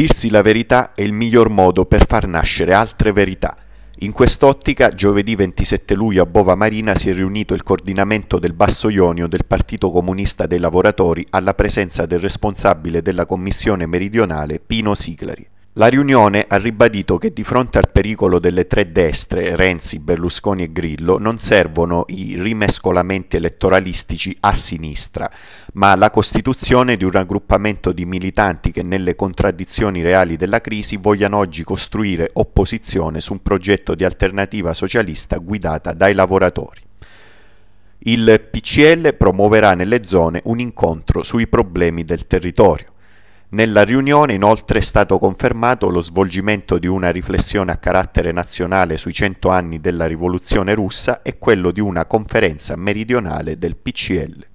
Dirsi la verità è il miglior modo per far nascere altre verità. In quest'ottica, giovedì 27 luglio a Bova Marina si è riunito il coordinamento del Basso Ionio del Partito Comunista dei Lavoratori alla presenza del responsabile della commissione meridionale Pino Siglari. La riunione ha ribadito che di fronte al pericolo delle tre destre, Renzi, Berlusconi e Grillo, non servono i rimescolamenti elettoralistici a sinistra, ma la costituzione di un raggruppamento di militanti che nelle contraddizioni reali della crisi vogliano oggi costruire opposizione su un progetto di alternativa socialista guidata dai lavoratori. Il PCL promuoverà nelle zone un incontro sui problemi del territorio. Nella riunione inoltre è stato confermato lo svolgimento di una riflessione a carattere nazionale sui cento anni della rivoluzione russa e quello di una conferenza meridionale del PCL.